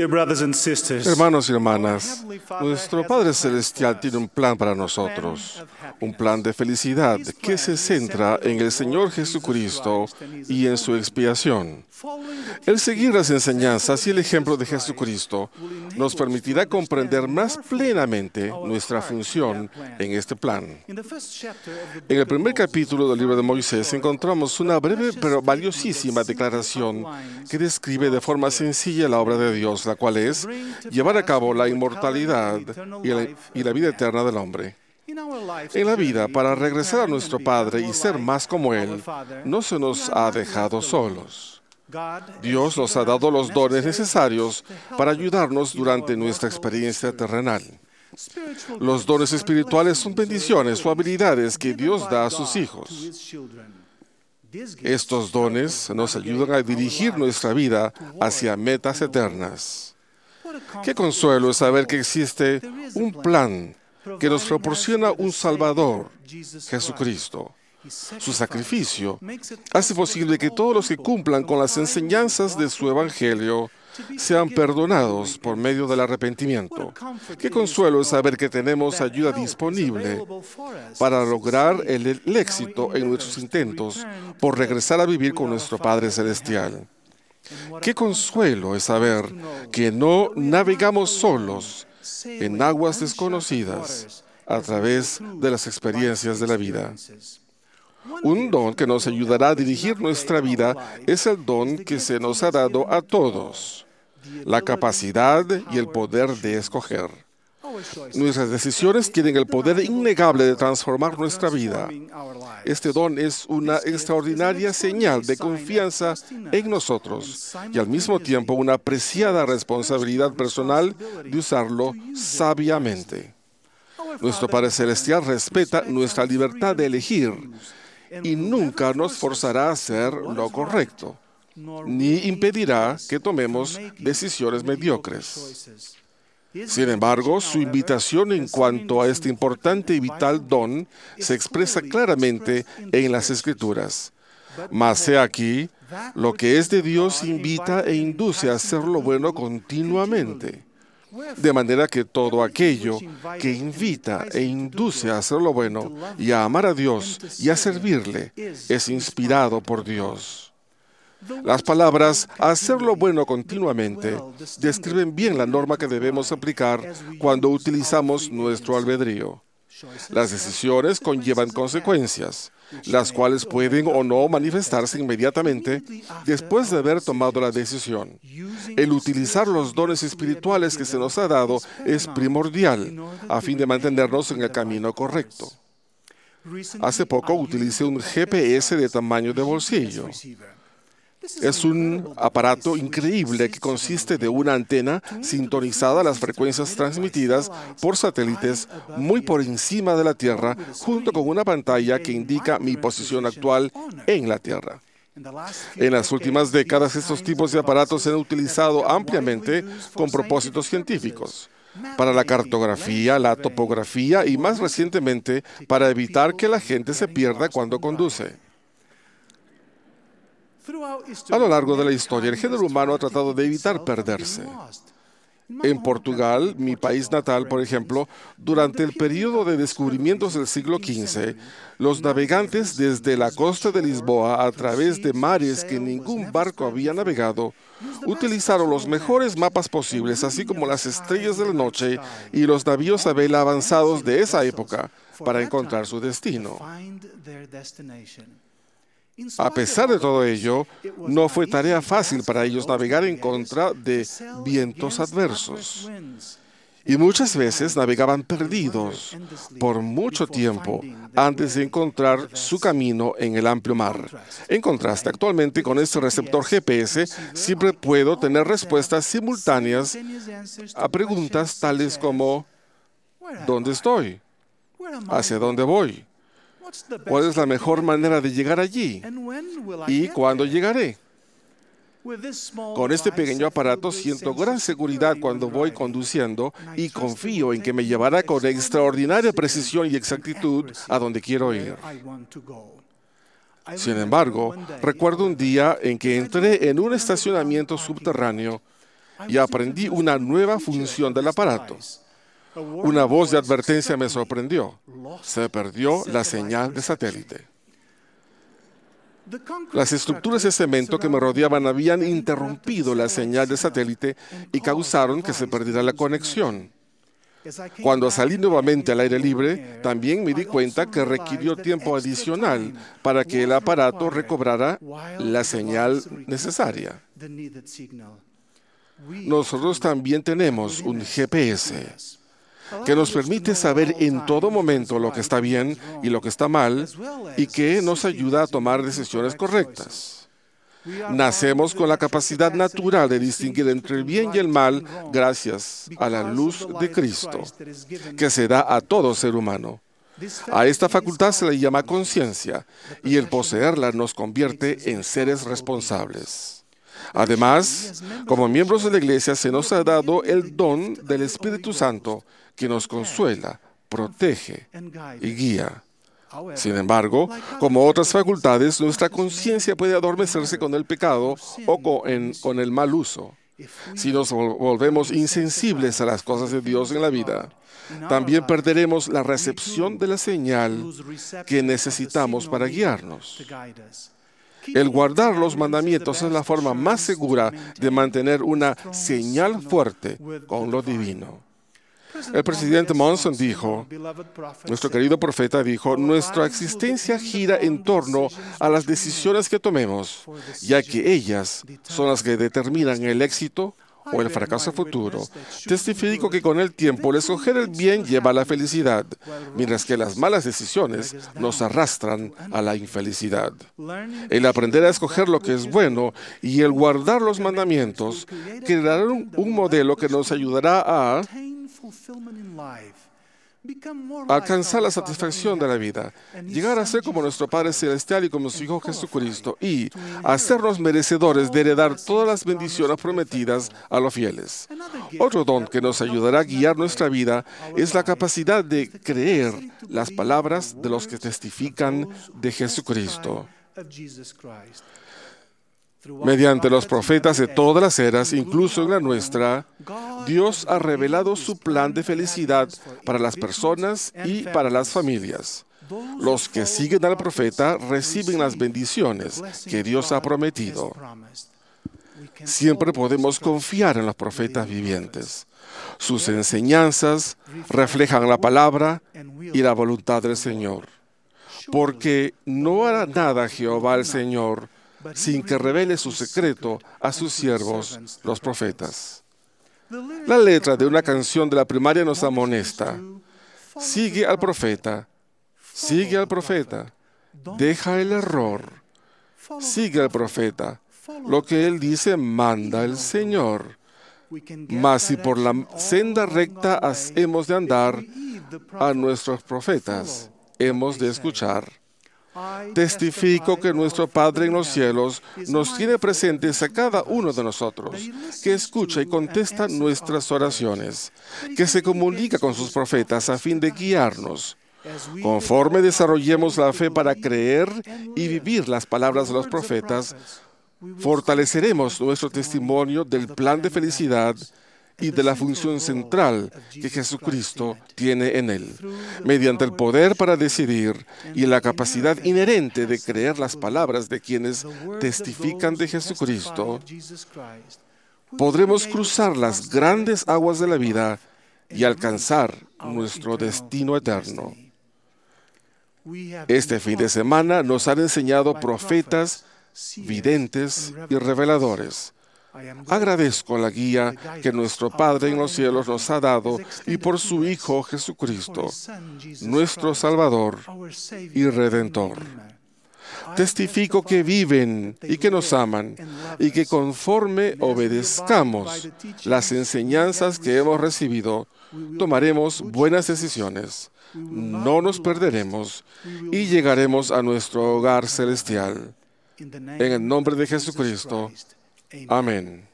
Hermanos y hermanas, nuestro Padre Celestial tiene un plan para nosotros, un plan de felicidad que se centra en el Señor Jesucristo y en su expiación. El seguir las enseñanzas y el ejemplo de Jesucristo nos permitirá comprender más plenamente nuestra función en este plan. En el primer capítulo del libro de Moisés encontramos una breve pero valiosísima declaración que describe de forma sencilla la obra de Dios la cual es llevar a cabo la inmortalidad y la vida eterna del hombre. En la vida, para regresar a nuestro Padre y ser más como Él, no se nos ha dejado solos. Dios nos ha dado los dones necesarios para ayudarnos durante nuestra experiencia terrenal. Los dones espirituales son bendiciones o habilidades que Dios da a sus hijos. Estos dones nos ayudan a dirigir nuestra vida hacia metas eternas. Qué consuelo es saber que existe un plan que nos proporciona un Salvador, Jesucristo. Su sacrificio hace posible que todos los que cumplan con las enseñanzas de su Evangelio sean perdonados por medio del arrepentimiento. Qué consuelo es saber que tenemos ayuda disponible para lograr el, éxito en nuestros intentos por regresar a vivir con nuestro Padre Celestial. Qué consuelo es saber que no navegamos solos en aguas desconocidas a través de las experiencias de la vida. Un don que nos ayudará a dirigir nuestra vida es el don que se nos ha dado a todos, la capacidad y el poder de escoger. Nuestras decisiones tienen el poder innegable de transformar nuestra vida. Este don es una extraordinaria señal de confianza en nosotros y al mismo tiempo una apreciada responsabilidad personal de usarlo sabiamente. Nuestro Padre Celestial respeta nuestra libertad de elegir y nunca nos forzará a hacer lo correcto, ni impedirá que tomemos decisiones mediocres. Sin embargo, su invitación en cuanto a este importante y vital don se expresa claramente en las Escrituras. Mas sea aquí, lo que es de Dios invita e induce a hacer lo bueno continuamente. De manera que todo aquello que invita e induce a hacer lo bueno y a amar a Dios y a servirle es inspirado por Dios. Las palabras hacer lo bueno continuamente describen bien la norma que debemos aplicar cuando utilizamos nuestro albedrío. Las decisiones conllevan consecuencias las cuales pueden o no manifestarse inmediatamente después de haber tomado la decisión. El utilizar los dones espirituales que se nos ha dado es primordial a fin de mantenernos en el camino correcto. Hace poco utilicé un GPS de tamaño de bolsillo es un aparato increíble que consiste de una antena sintonizada a las frecuencias transmitidas por satélites muy por encima de la Tierra, junto con una pantalla que indica mi posición actual en la Tierra. En las últimas décadas, estos tipos de aparatos se han utilizado ampliamente con propósitos científicos para la cartografía, la topografía y más recientemente para evitar que la gente se pierda cuando conduce. A lo largo de la historia, el género humano ha tratado de evitar perderse. En Portugal, mi país natal, por ejemplo, durante el periodo de descubrimientos del siglo XV, los navegantes desde la costa de Lisboa a través de mares que ningún barco había navegado, utilizaron los mejores mapas posibles, así como las estrellas de la noche y los navíos a vela avanzados de esa época, para encontrar su destino. A pesar de todo ello, no fue tarea fácil para ellos navegar en contra de vientos adversos. Y muchas veces navegaban perdidos por mucho tiempo antes de encontrar su camino en el amplio mar. En contraste, actualmente con este receptor GPS siempre puedo tener respuestas simultáneas a preguntas tales como ¿dónde estoy? ¿Hacia dónde voy? ¿Cuál es la mejor manera de llegar allí? ¿Y cuándo llegaré? Con este pequeño aparato siento gran seguridad cuando voy conduciendo y confío en que me llevará con extraordinaria precisión y exactitud a donde quiero ir. Sin embargo, recuerdo un día en que entré en un estacionamiento subterráneo y aprendí una nueva función del aparato. Una voz de advertencia me sorprendió. Se perdió la señal de satélite. Las estructuras de cemento que me rodeaban habían interrumpido la señal de satélite y causaron que se perdiera la conexión. Cuando salí nuevamente al aire libre, también me di cuenta que requirió tiempo adicional para que el aparato recobrara la señal necesaria. Nosotros también tenemos un GPS que nos permite saber en todo momento lo que está bien y lo que está mal y que nos ayuda a tomar decisiones correctas. Nacemos con la capacidad natural de distinguir entre el bien y el mal gracias a la luz de Cristo, que se da a todo ser humano. A esta facultad se le llama conciencia y el poseerla nos convierte en seres responsables. Además, como miembros de la Iglesia se nos ha dado el don del Espíritu Santo que nos consuela, protege y guía. Sin embargo, como otras facultades, nuestra conciencia puede adormecerse con el pecado o con, el mal uso. Si nos volvemos insensibles a las cosas de Dios en la vida, también perderemos la recepción de la señal que necesitamos para guiarnos. El guardar los mandamientos es la forma más segura de mantener una señal fuerte con lo divino. El presidente Monson dijo, nuestro querido profeta dijo, nuestra existencia gira en torno a las decisiones que tomemos, ya que ellas son las que determinan el éxito o el fracaso futuro, testifico que con el tiempo el escoger el bien lleva a la felicidad, mientras que las malas decisiones nos arrastran a la infelicidad. El aprender a escoger lo que es bueno y el guardar los mandamientos crearán un modelo que nos ayudará a alcanzar la satisfacción de la vida, llegar a ser como nuestro Padre Celestial y como su Hijo Jesucristo y hacernos merecedores de heredar todas las bendiciones prometidas a los fieles. Otro don que nos ayudará a guiar nuestra vida es la capacidad de creer las palabras de los que testifican de Jesucristo. Mediante los profetas de todas las eras, incluso en la nuestra, Dios ha revelado su plan de felicidad para las personas y para las familias. Los que siguen al profeta reciben las bendiciones que Dios ha prometido. Siempre podemos confiar en los profetas vivientes. Sus enseñanzas reflejan la palabra y la voluntad del Señor. Porque no hará nada Jehová el Señor sin que revele su secreto a sus siervos, los profetas. La letra de una canción de la primaria nos amonesta. Sigue al profeta, sigue al profeta, deja el error, sigue al profeta. Lo que él dice manda el Señor. Mas si por la senda recta hemos de andar, a nuestros profetas hemos de escuchar. Testifico que nuestro Padre en los cielos nos tiene presentes a cada uno de nosotros, que escucha y contesta nuestras oraciones, que se comunica con sus profetas a fin de guiarnos. Conforme desarrollemos la fe para creer y vivir las palabras de los profetas, fortaleceremos nuestro testimonio del plan de felicidad y de la función central que Jesucristo tiene en él, mediante el poder para decidir y la capacidad inherente de creer las palabras de quienes testifican de Jesucristo, podremos cruzar las grandes aguas de la vida y alcanzar nuestro destino eterno. Este fin de semana nos han enseñado profetas, videntes y reveladores Agradezco la guía que nuestro Padre en los cielos nos ha dado y por su Hijo Jesucristo, nuestro Salvador y Redentor. Testifico que viven y que nos aman y que conforme obedezcamos las enseñanzas que hemos recibido, tomaremos buenas decisiones, no nos perderemos y llegaremos a nuestro hogar celestial. En el nombre de Jesucristo. Amen. Amen.